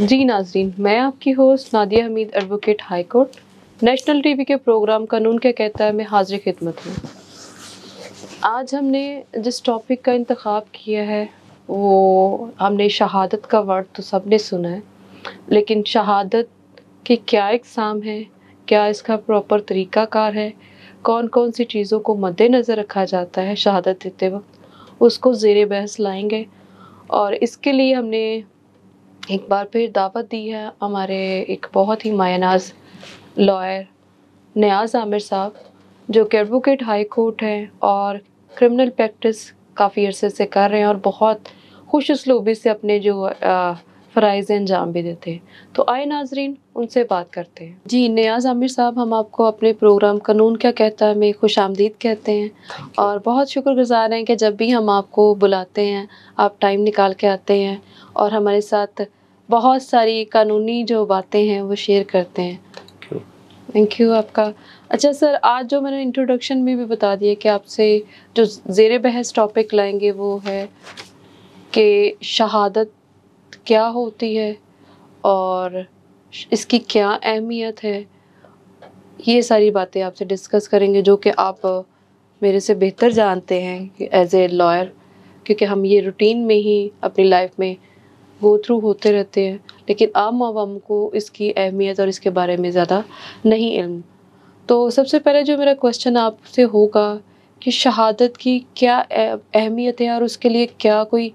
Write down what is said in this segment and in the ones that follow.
जी नाजरीन मैं आपकी host Nadia Hameed advocate High Court National TV के प्रोग्राम कानून क्या कहता है मैं हाजिर खिदमत हूँ आज हमने जिस टॉपिक का इंतखब किया है वो हमने शहादत का वर्ड तो सब ने सुना है लेकिन शहादत की क्या इकसाम है क्या इसका प्रॉपर तरीक़ाकार है कौन कौन सी चीज़ों को मद्देनज़र रखा जाता है शहादत देते वक्त उसको ज़ेर बहस लाएंगे और इसके लिए हमने एक बार फिर दावत दी है हमारे एक बहुत ही मायानाज लॉयर नयाज आमिर साहब जो कि एडवोकेट हाई कोर्ट हैं और क्रिमिनल प्रैक्टिस काफ़ी अरसे से कर रहे हैं और बहुत खुश उसलूबी से अपने जो फ़राइज़ अंजाम भी देते हैं तो आए नाजरीन उनसे बात करते हैं जी नयाज आमिर साहब हम आपको अपने प्रोग्राम कानून क्या कहता है में खुश आमदीद कहते हैं और बहुत शुक्रगुजार हैं कि जब भी हम आपको बुलाते हैं आप टाइम निकाल के आते हैं और हमारे साथ बहुत सारी कानूनी जो बातें हैं वो शेयर करते हैं थैंक यू आपका अच्छा सर आज जो मैंने इंट्रोडक्शन में भी बता दिया कि आपसे जो जेर बहस टॉपिक लाएंगे वो है कि शहादत क्या होती है और इसकी क्या अहमियत है ये सारी बातें आपसे डिस्कस करेंगे जो कि आप मेरे से बेहतर जानते हैं एज ए लॉयर क्योंकि हम ये रूटीन में ही अपनी लाइफ में गो थ्रू होते रहते हैं लेकिन आम आवाम को इसकी अहमियत और इसके बारे में ज़्यादा नहीं इल्म तो सबसे पहले जो मेरा क्वेश्चन आपसे होगा कि शहादत की क्या अहमियत है और उसके लिए क्या कोई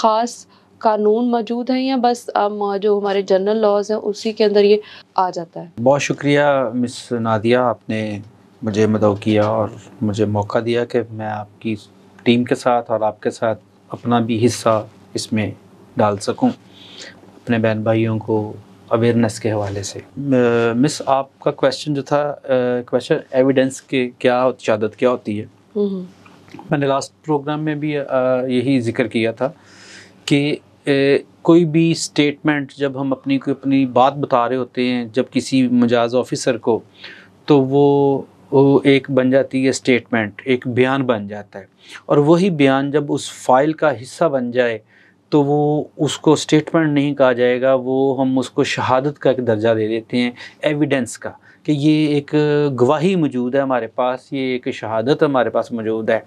ख़ास कानून मौजूद हैं या बस हम जो हमारे जनरल लॉज हैं उसी के अंदर ये आ जाता है बहुत शुक्रिया मिस नादिया आपने मुझे मदद किया और मुझे मौका दिया कि मैं आपकी टीम के साथ और आपके साथ अपना भी हिस्सा इसमें डाल सकूं अपने बहन भाइयों को अवेयरनेस के हवाले से मिस आपका क्वेश्चन जो था क्वेश्चन एविडेंस के क्या शहादत क्या होती है हम्म। मैंने लास्ट प्रोग्राम में भी यही जिक्र किया था कि ए, कोई भी स्टेटमेंट जब हम अपनी कोई अपनी बात बता रहे होते हैं जब किसी मजाज ऑफिसर को तो वो वो एक बन जाती है स्टेटमेंट एक बयान बन जाता है और वही बयान जब उस फाइल का हिस्सा बन जाए तो वो उसको स्टेटमेंट नहीं कहा जाएगा वो हम उसको शहादत का एक दर्जा दे देते हैं एविडेंस का कि ये एक गवाही मौजूद है हमारे पास ये एक शहादत हमारे पास मौजूद है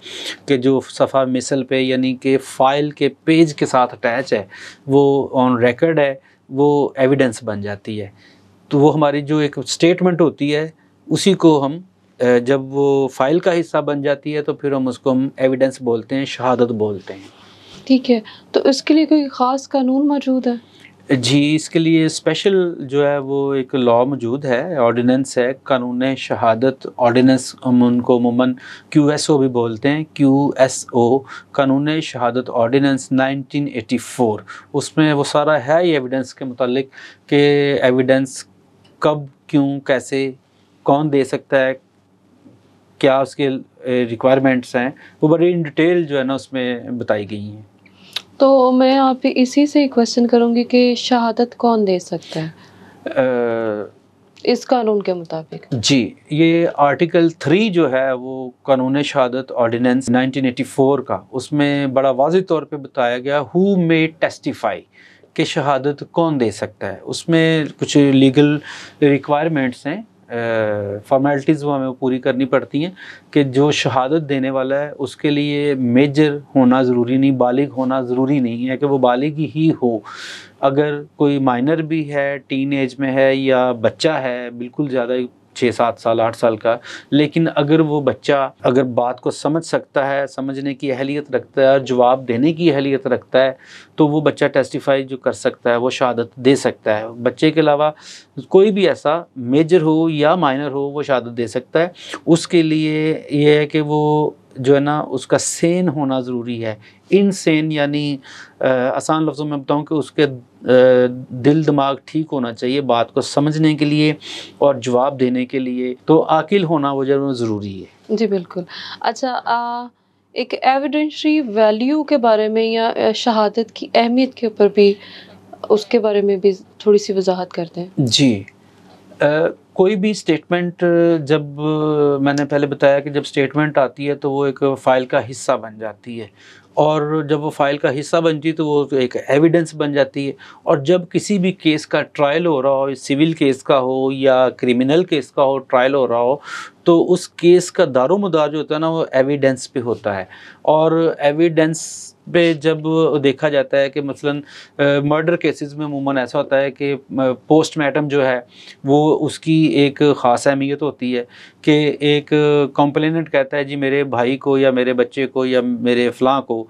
कि जो सफ़ा मिसल पे यानी कि फ़ाइल के पेज के साथ अटैच है वो ऑन रिकॉर्ड है वो एविडेंस बन जाती है तो वो हमारी जो एक स्टेटमेंट होती है उसी को हम जब वो फ़ाइल का हिस्सा बन जाती है तो फिर हम उसको हम एविडेंस बोलते हैं शहादत बोलते हैं ठीक है तो इसके लिए कोई ख़ास कानून मौजूद है जी इसके लिए स्पेशल जो है वो एक लॉ मौजूद है ऑर्डिनेंस है कानून शहादत ऑर्डिनेंस हम उनको अमूमन क्यू एस ओ भी बोलते हैं क्यू एस ओ कानून शहादत ऑर्डिनेंस 1984 उसमें वो सारा है ही एविडेंस के मतलब कि एविडेंस कब क्यों कैसे कौन दे सकता है क्या उसके रिक्वायरमेंट्स हैं वो बड़ी इन डिटेल जो है ना उसमें बताई गई हैं तो मैं आप इसी से क्वेश्चन करूंगी कि शहादत कौन दे सकता है आ, इस कानून के मुताबिक जी ये आर्टिकल थ्री जो है वो कानून शहादत ऑर्डिनेंस 1984 का उसमें बड़ा वाज तौर पे बताया गया हु मे टेस्टिफाई कि शहादत कौन दे सकता है उसमें कुछ लीगल रिक्वायरमेंट्स हैं फॉर्मेलिटीज़ वो हमें पूरी करनी पड़ती हैं कि जो शहादत देने वाला है उसके लिए मेजर होना ज़रूरी नहीं बालिग होना ज़रूरी नहीं है कि वो बालिग ही हो अगर कोई माइनर भी है टीन एज में है या बच्चा है बिल्कुल ज़्यादा छः सात साल आठ साल का लेकिन अगर वो बच्चा अगर बात को समझ सकता है समझने की अहलियत रखता है और जवाब देने की अहलियत रखता है तो वो बच्चा टेस्टिफाई जो कर सकता है वो शहादत दे सकता है बच्चे के अलावा कोई भी ऐसा मेजर हो या माइनर हो वो शहादत दे सकता है उसके लिए ये है कि वो जो है ना उसका सेन होना ज़रूरी है इन सेन यानी आसान लफ्ज़ों में बताऊँ कि उसके दिल दिमाग ठीक होना चाहिए बात को समझने के लिए और जवाब देने के लिए तो आकिल होना वो ज़रूरी है जी बिल्कुल अच्छा आ, एक एविडेंशरी वैल्यू के बारे में या शहादत की अहमियत के ऊपर भी उसके बारे में भी थोड़ी सी वजाहत करते हैं जी आ, कोई भी स्टेटमेंट जब मैंने पहले बताया कि जब स्टेटमेंट आती है तो वो एक फ़ाइल का हिस्सा बन जाती है और जब वो फाइल का हिस्सा बनती है तो वो तो एक एविडेंस बन जाती है और जब किसी भी केस का ट्रायल हो रहा हो सिविल केस का हो या क्रिमिनल केस का हो ट्रायल हो रहा हो तो उस केस का दारोमदार जो होता है ना वो एविडेंस पे होता है और एविडेंस पे जब देखा जाता है कि मसलन मर्डर केसेस में अमूमन ऐसा होता है कि पोस्टमार्टम जो है वो उसकी एक ख़ास अहमियत होती है कि एक कंप्लेनेंट कहता है जी मेरे भाई को या मेरे बच्चे को या मेरे फलां को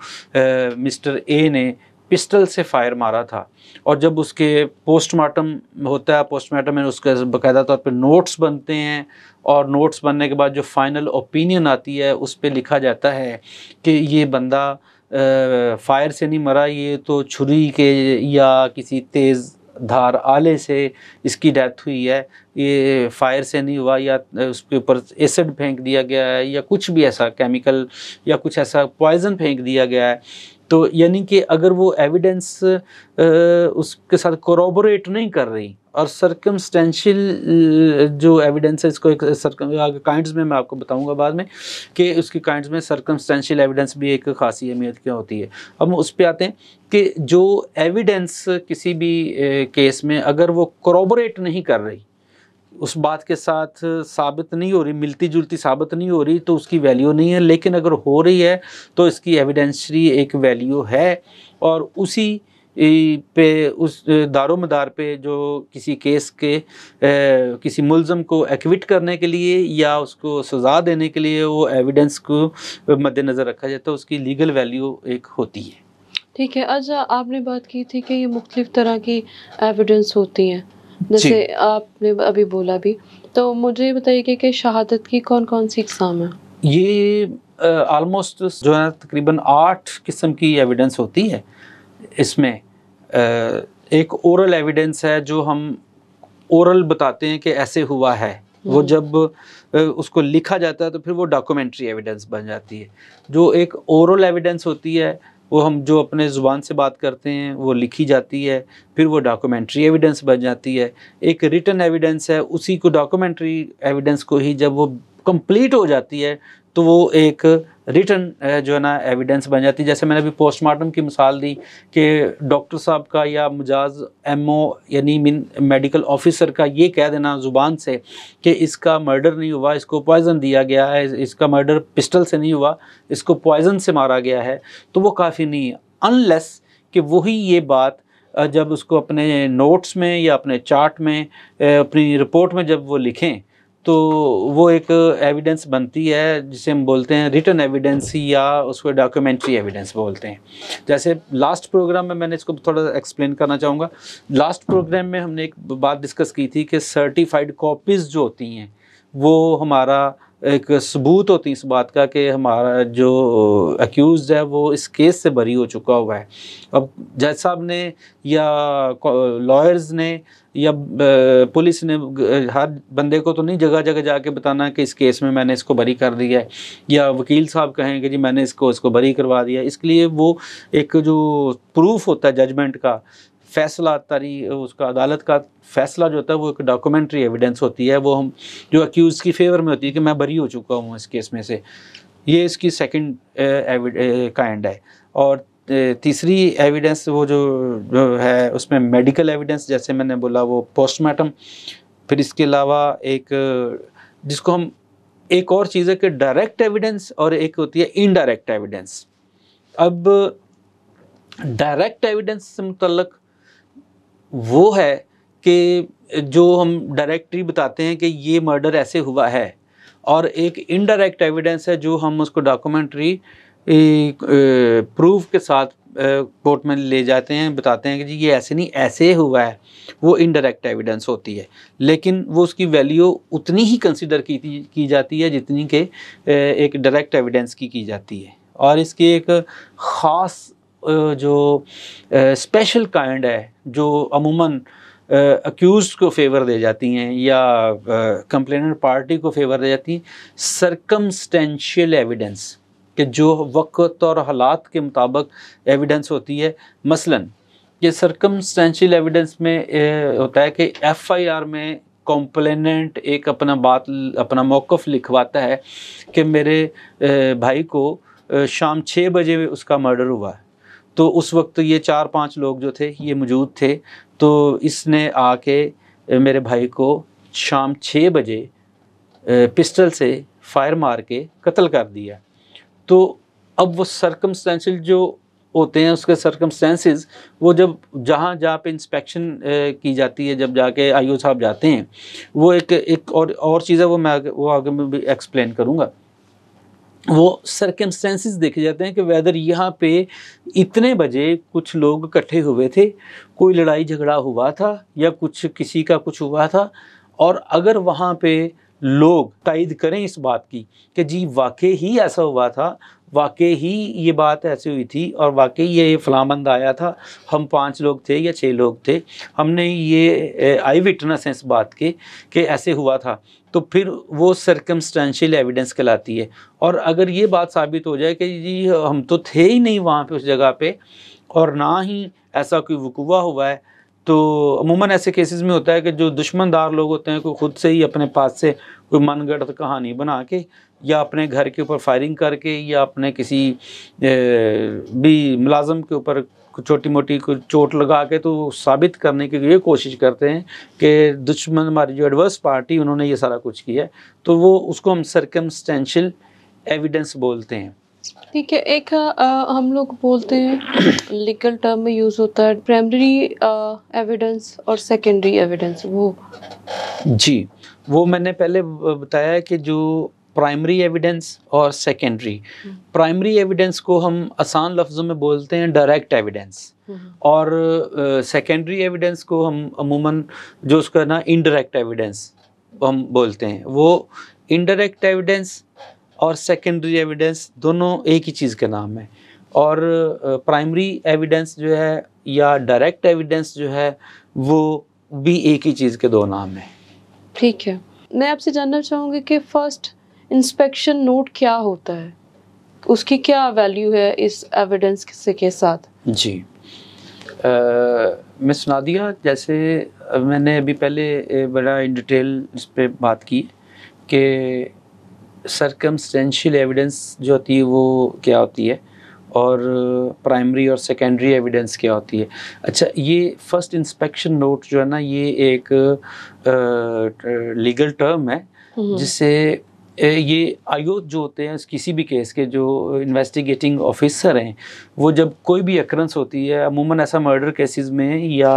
मिस्टर ए ने पिस्टल से फायर मारा था और जब उसके पोस्टमार्टम होता है पोस्टमार्टम में उसके बाकायदा तौर पे नोट्स बनते हैं और नोट्स बनने के बाद जो फाइनल ओपिनियन आती है उस पर लिखा जाता है कि ये बंदा फायर से नहीं मरा ये तो छुरी के या किसी तेज़ धार आले से इसकी डेथ हुई है ये फायर से नहीं हुआ या उसके ऊपर एसिड फेंक दिया गया है या कुछ भी ऐसा केमिकल या कुछ ऐसा पॉइजन फेंक दिया गया है तो यानी कि अगर वो एविडेंस उसके साथ कोरोबोरेट नहीं कर रही और सरकमस्टेंशियल जो एविडेंस है इसको एक काइंड में मैं आपको बताऊंगा बाद में कि उसकी काइंट्स में सरकमस्टेंशियल एविडेंस भी एक खासी अहमियत क्या होती है अब उस पर आते हैं कि जो एविडेंस किसी भी केस में अगर वो कोरोबोरेट नहीं कर रही उस बात के साथ साबित नहीं हो रही मिलती जुलती साबित नहीं हो रही तो उसकी वैल्यू नहीं है लेकिन अगर हो रही है तो इसकी एविडेंशरी एक वैल्यू है और उसी पे उस दारोमदार पे जो किसी केस के ए, किसी मुलम को एक्विट करने के लिए या उसको सज़ा देने के लिए वो एविडेंस को मद्देनज़र रखा जाता तो है उसकी लीगल वैल्यू एक होती है ठीक है अच्छा आपने बात की थी कि ये मुख्तलिफ़ तरह की एविडेंस होती हैं जैसे आपने अभी बोला भी तो मुझे बताइए कि, शहादत की कौन कौन सी इकसाम है ये आलमोस्ट जो है तकरीबन आठ किस्म की एविडेंस होती है इसमें आ, एक ओरल एविडेंस है जो हम ओरल बताते हैं कि ऐसे हुआ है वो हम्म। जब उसको लिखा जाता है तो फिर वो डॉक्यूमेंट्री एविडेंस बन जाती है जो एक ओरल एविडेंस होती है वो हम जो अपने ज़ुबान से बात करते हैं वो लिखी जाती है फिर वो डॉक्यूमेंट्री एविडेंस बन जाती है एक रिटर्न एविडेंस है उसी को डॉक्यूमेंट्री एविडेंस को ही जब वो कंप्लीट हो जाती है तो वो एक रिटर्न जो है ना एविडेंस बन जाती है जैसे मैंने अभी पोस्टमार्टम की मिसाल दी कि डॉक्टर साहब का या मुजाज एमओ यानी मिन मेडिकल ऑफिसर का ये कह देना ज़ुबान से कि इसका मर्डर नहीं हुआ इसको पॉइज़न दिया गया है इसका मर्डर पिस्टल से नहीं हुआ इसको पॉइज़न से मारा गया है तो वो काफ़ी नहीं है अनलेस कि वही ये बात जब उसको अपने नोट्स में या अपने चार्ट में अपनी रिपोर्ट में जब वो लिखें तो वो एक एविडेंस बनती है जिसे हम बोलते हैं रिटर्न एविडेंस या उसको डॉक्यूमेंट्री एविडेंस बोलते हैं जैसे लास्ट प्रोग्राम में मैंने इसको थोड़ा एक्सप्लेन करना चाहूँगा लास्ट प्रोग्राम में हमने एक बात डिस्कस की थी कि सर्टिफाइड कॉपीज़ जो होती हैं वो हमारा एक सबूत होती इस बात का कि हमारा जो एक्यूज़ है वो इस केस से बरी हो चुका हुआ है अब जज साहब ने या लॉयर्स ने या पुलिस ने हर बंदे को तो नहीं जगह जगह जाके बताना कि इस केस में मैंने इसको बरी कर दिया है या वकील साहब कहें कि जी मैंने इसको इसको बरी करवा दिया इसके लिए वो एक जो प्रूफ होता है जजमेंट का फैसला तारी उसका अदालत का फैसला जो होता है वो एक डॉक्यूमेंट्री एविडेंस होती है वो हम जो अक्यूज़ की फेवर में होती है कि मैं बरी हो चुका हूँ इस केस में से ये इसकी सेकंड काइंड है और तीसरी एविडेंस वो जो जो है उसमें मेडिकल एविडेंस जैसे मैंने बोला वो पोस्टमार्टम फिर इसके अलावा एक जिसको हम एक और चीज़ है कि डायरेक्ट एविडेंस और एक होती है इनडायरेक्ट एविडेंस अब डायरेक्ट एविडेंस से मुतलक वो है कि जो हम डायरेक्टली बताते हैं कि ये मर्डर ऐसे हुआ है और एक इनडायरेक्ट एविडेंस है जो हम उसको डॉक्यूमेंट्री प्रूफ के साथ कोर्ट में ले जाते हैं बताते हैं कि जी ये ऐसे नहीं ऐसे हुआ है वो इनडायरेक्ट एविडेंस होती है लेकिन वो उसकी वैल्यू उतनी ही कंसिडर की की जाती है जितनी के एक डायरेक्ट एविडेंस की की जाती है और इसकी एक ख़ास जो स्पेशल काइंड है जो अमूमन अक्यूज़ को फेवर दे जाती हैं या कंप्लेनेंट पार्टी को फेवर दे जाती हैं सरकमस्टेंशियल एविडेंस कि जो वक्त और हालात के मुताबिक एविडेंस होती है मसलन ये सरकमस्टेंशियल एविडेंस में ए, होता है कि एफआईआर में कॉम्प्लेनेंट एक अपना बात अपना मौक़ लिखवाता है कि मेरे भाई को शाम छः बजे उसका मर्डर हुआ है तो उस वक्त ये चार पांच लोग जो थे ये मौजूद थे तो इसने आके मेरे भाई को शाम छः बजे पिस्टल से फायर मार के कत्ल कर दिया तो अब वो सरकमस्टेंशल जो होते हैं उसके सरकमस्टेंसेस वो जब जहाँ जहाँ पे इंस्पेक्शन की जाती है जब जाके आईओ साहब जाते हैं वो एक एक और और चीज़ है वो मैं वो आगे मैं भी एक्सप्लेन करूँगा वो सर्कमस्टेंसेस देखे जाते हैं कि वेदर यहाँ पे इतने बजे कुछ लोग इकट्ठे हुए थे कोई लड़ाई झगड़ा हुआ था या कुछ किसी का कुछ हुआ था और अगर वहाँ पे लोग तइद करें इस बात की कि जी वाकई ही ऐसा हुआ था वाकई ही ये बात ऐसी हुई थी और वाकई ये फलामंद आया था हम पांच लोग थे या छह लोग थे हमने ये आई विटनेस हैं इस बात के कि ऐसे हुआ था तो फिर वो सरकमस्टेंशियल एविडेंस कहलाती है और अगर ये बात साबित हो जाए कि जी हम तो थे ही नहीं वहाँ पे उस जगह पे और ना ही ऐसा कोई वकूआ हुआ है तो अमूमन ऐसे केसेस में होता है कि जो दुश्मनदार लोग होते हैं कोई ख़ुद से ही अपने पास से कोई मन गढ़ कहानी बना के या अपने घर के ऊपर फायरिंग करके या अपने किसी भी मुलाजम के ऊपर छोटी मोटी को चोट लगा के तो साबित करने की ये कोशिश करते हैं कि दुश्मन हमारी जो एडवर्स पार्टी उन्होंने ये सारा कुछ किया है तो वो उसको हम सरकमस्टेंशल एविडेंस बोलते हैं ठीक है एक आ, हम लोग बोलते हैं लीगल टर्म में यूज़ होता है प्राइमरी एविडेंस और सेकेंडरी एविडेंस वो जी वो मैंने पहले बताया कि जो प्राइमरी एविडेंस और सेकेंडरी प्राइमरी एविडेंस को हम आसान लफ्ज़ों में बोलते हैं डायरेक्ट हम्म। एविडेंस और सेकेंडरी uh, एविडेंस को हम अमूमन जो उसका ना इनडायरेक्ट एविडेंस हम बोलते हैं वो इनडायरेक्ट एविडेंस और सेकेंडरी एविडेंस दोनों एक ही चीज़ के नाम है और प्राइमरी एविडेंस जो है या डायरेक्ट एविडेंस जो है वो भी एक ही चीज़ के दो नाम है ठीक है मैं आपसे जानना चाहूँगी कि फर्स्ट इंस्पेक्शन नोट क्या होता है उसकी क्या वैल्यू है इस एविडेंस के, के साथ जी मैं सुना दिया जैसे मैंने अभी पहले बड़ा इन डिटेल इस पर बात की कि सरकमस्टेंशियल एविडेंस जो होती है वो क्या होती है और प्राइमरी और सेकेंडरी एविडेंस क्या होती है अच्छा ये फर्स्ट इंस्पेक्शन नोट जो है ना ये एक लीगल टर्म है हम्म। जिसे ये आयोग जो होते हैं किसी भी केस के जो इन्वेस्टिगेटिंग ऑफिसर हैं वो जब कोई भी अक्रंस होती है अमूमन ऐसा मर्डर केसेस में या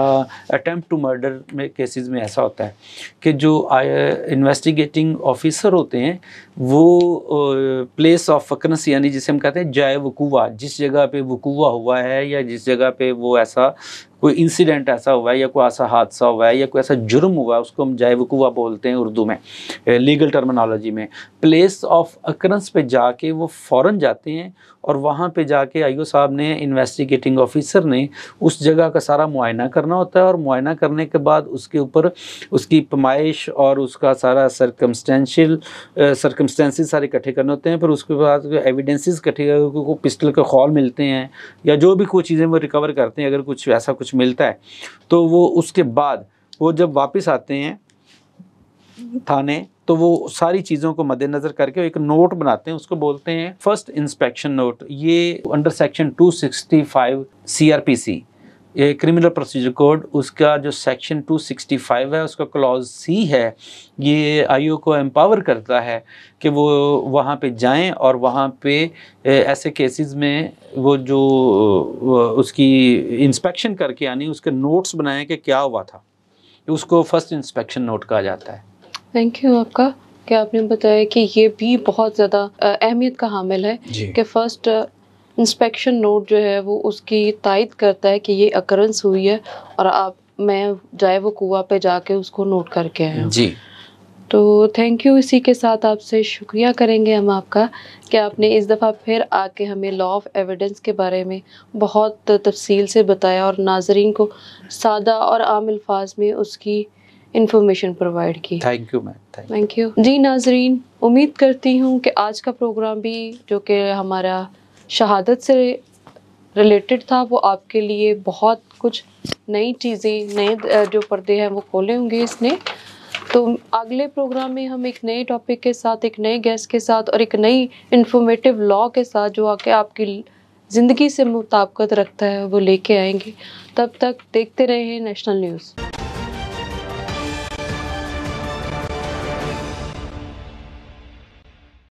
अटैम्प्ट टू मर्डर में केसेस में ऐसा होता है कि जो इन्वेस्टिगेटिंग ऑफिसर होते हैं वो प्लेस ऑफ अक्रंस यानी जिसे हम कहते हैं जाए वकूवा जिस जगह पे वकूवा हुआ है या जिस जगह पे वो ऐसा कोई इंसिडेंट ऐसा हुआ है या कोई ऐसा हादसा हुआ है या कोई ऐसा जुर्म हुआ है उसको हम जायवकुआ बोलते हैं उर्दू में लीगल टर्मिनोलॉजी में प्लेस ऑफ अक्रंस पे जाके वो फ़ौरन जाते हैं और वहाँ पे जाके आईओ साहब ने इन्वेस्टिगेटिंग ऑफिसर ने उस जगह का सारा मुआयना करना होता है और मुआयना करने के बाद उसके ऊपर उसकी पमाइश और उसका सारा सरकमस्टेंशियल सरकमस्टेंसेज सारे इकट्ठे करने होते हैं फिर उसके बाद एविडेंसेस इकट्ठे को पिस्टल के खॉल मिलते हैं या जो भी कोई चीज़ें वो रिकवर करते हैं अगर कुछ ऐसा कुछ मिलता है तो वो उसके बाद वो जब वापस आते हैं थाने तो वो सारी चीज़ों को मद्देनज़र करके एक नोट बनाते हैं उसको बोलते हैं फर्स्ट इंस्पेक्शन नोट ये अंडर सेक्शन 265 सीआरपीसी ये क्रिमिनल प्रोसीजर कोड उसका जो सेक्शन 265 है उसका क्लॉज सी है ये आईओ को एम्पावर करता है कि वो वहाँ पे जाएं और वहाँ पे ऐसे केसेस में वो जो उसकी इंस्पेक्शन करके यानी उसके नोट्स बनाएं कि क्या हुआ था उसको फर्स्ट इंस्पेक्शन नोट कहा जाता है थैंक यू आपका क्या आपने बताया कि ये भी बहुत ज़्यादा अहमियत का हामिल है कि फ़र्स्ट इंस्पेक्शन नोट जो है वो उसकी तायद करता है कि ये अकरेंस हुई है और आप मैं जाए वो कुआ पे जाके उसको नोट करके आया जी तो थैंक यू इसी के साथ आपसे शुक्रिया करेंगे हम आपका कि आपने इस दफ़ा फिर आके हमें लॉ ऑफ एविडेंस के बारे में बहुत तफसील से बताया और नाजरीन को सादा और आम अल्फाज में उसकी इन्फॉर्मेशन प्रोवाइड की thank you ma'am thank you जी नाजरीन उम्मीद करती हूँ कि आज का प्रोग्राम भी जो कि हमारा शहादत से रिलेटेड था वो आपके लिए बहुत कुछ नई चीज़ें नए जो पर्दे हैं वो खोले होंगे इसने तो अगले प्रोग्राम में हम एक नए टॉपिक के साथ एक नए गेस्ट के साथ और एक नई इन्फॉर्मेटिव लॉ के साथ जो आके आपकी ज़िंदगी से मुताबकत रखता है वो लेके आएंगे तब तक देखते रहें नेशनल न्यूज़